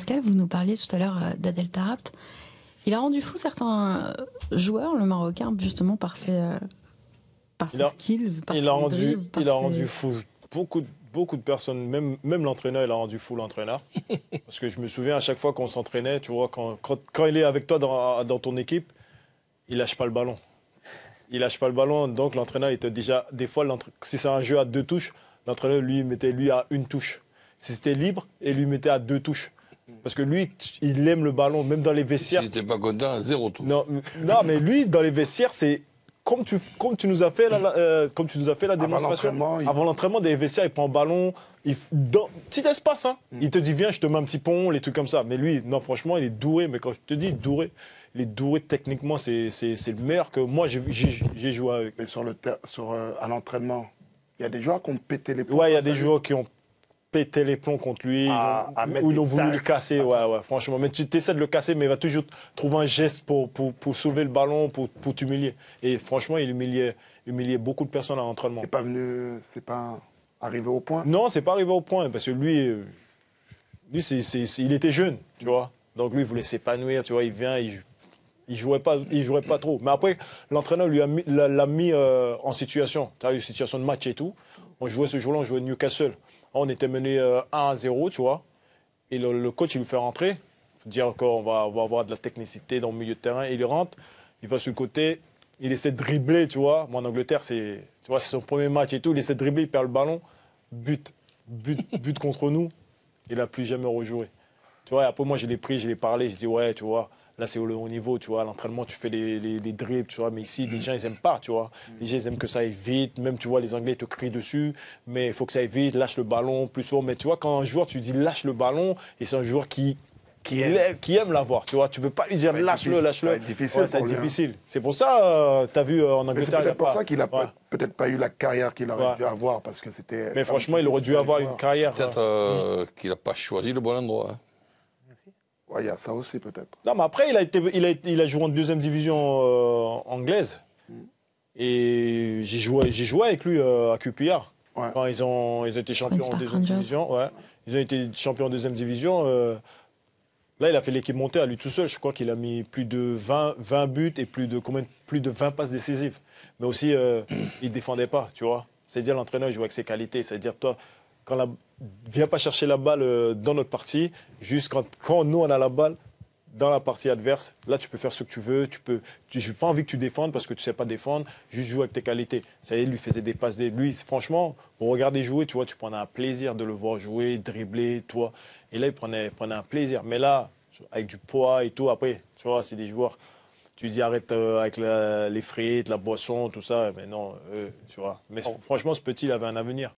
Pascal, vous nous parliez tout à l'heure euh, d'Adel Tarabt. Il a rendu fou certains euh, joueurs, le Marocain, justement par ses, euh, par ses skills. Par il, a rendu, il a rendu fou beaucoup, beaucoup de personnes, même, même l'entraîneur, il a rendu fou l'entraîneur. Parce que je me souviens, à chaque fois qu'on s'entraînait, tu vois, quand, quand, il est avec toi dans, dans ton équipe, il lâche pas le ballon il lâche pas le ballon. Donc l'entraîneur était déjà des fois si c'est un jeu à deux touches, l'entraîneur lui mettait lui à une touche. Si c'était libre, il lui mettait à deux touches. Parce que lui, il aime le ballon, même dans les vestiaires. tu pas content, zéro tout. Non, non, mais lui, dans les vestiaires, c'est comme tu, comme nous as fait la, euh, comme tu nous as fait la démonstration avant l'entraînement il... des vestiaires il prend le ballon il dans, petit espace hein. Mm. il te dit viens je te mets un petit pont les trucs comme ça mais lui non franchement il est doué mais quand je te dis doué il est doué techniquement c'est le meilleur que moi j'ai joué avec mais sur le sur euh, à l'entraînement il y a des joueurs qui ont pété les ouais il y a des joueurs qui ont Péter les plombs contre lui, ou ils ont voulu le casser. franchement. Mais tu essaies de le casser, mais il va toujours trouver un geste pour, pour, soulever le ballon, pour, pour t'humilier. Et franchement, il humiliait, beaucoup de personnes à l'entraînement. C'est pas c'est pas arrivé au point Non, c'est pas arrivé au point, parce que lui, il était jeune, tu vois. Donc lui, il voulait s'épanouir, tu vois, il vient, il ne jouait pas, pas trop. Mais après, l'entraîneur lui a l'a, mis euh, en situation. Tu as eu une situation de match et tout. On jouait ce jour-là, on jouait Newcastle on était mené 1 euh, à 0, tu vois. Et le, coach, il me fait rentrer, dire qu'on va, on va avoir de la technicité dans le milieu de terrain. Il rentre, il va sur le côté, il essaie de dribbler, tu vois. Moi, en Angleterre, c'est son premier match et tout. Il essaie de dribbler, il perd le ballon, but, but, but contre nous. Il n'a plus jamais rejoué. Tu vois, et après, moi, je l'ai pris, je l'ai parlé, je dis, ouais, tu vois, Là, c'est au haut niveau, tu vois. l'entraînement, tu fais des, des, tu vois. Mais ici, mm. les gens, ils aiment pas, tu vois. Les gens, ils aiment que ça aille vite. Même, tu vois, les Anglais te crient dessus. Mais il faut que ça aille vite, lâche le ballon, plus fort. Mais tu vois, quand un joueur, tu dis lâche le ballon, et c'est un joueur qui, qui aime, l'avoir, tu vois. Tu peux pas lui dire lâche-le, lâche-le. C'est difficile. Hein. c'est difficile. C'est pour ça, euh, tu as vu euh, en Angleterre. C'est peut-être pour ça qu'il n'a peut-être pas eu la carrière qu'il aurait dû avoir parce que c'était. Mais franchement, il aurait dû avoir une carrière. Peut-être hein. euh, mm. qu'il n'a pas choisi le bon endroit. Hein. Il y a ça aussi peut-être. Non, mais après, il a, été, il a, joué en deuxième division euh, anglaise. Mm. Et j'ai joué, joué avec lui euh, à QPR. Quand ils ont, ils été champions en deuxième division. Ils ont été champions en deuxième division. Euh, là, il a fait l'équipe monter à lui tout seul. Je crois qu'il a mis plus de 20, 20 buts et plus de, combien, plus de 20 passes décisives. Mais aussi, il ne défendait pas, tu vois. C'est-à-dire, l'entraîneur, il jouait avec ses qualités. C'est-à-dire, toi, quand la vient pas chercher la balle euh, dans notre partie, juste quand, nous on a la balle dans la partie adverse, là tu peux faire ce que tu veux, tu peux, j'ai pas envie que tu défendes parce que tu sais pas défendre, juste joue avec tes qualités. Ça y lui faisait des passes, des, lui franchement, pour regarder jouer, tu vois, tu prenais un plaisir de le voir jouer, dribbler, toi, et là il prenait, prenait un plaisir. Mais là, avec du poids et tout, après, tu vois, c'est des joueurs. Tu dis arrête euh, avec les frites, la boisson, tout ça, mais non, tu vois. Mais oh. franchement, ce petit, il avait un avenir.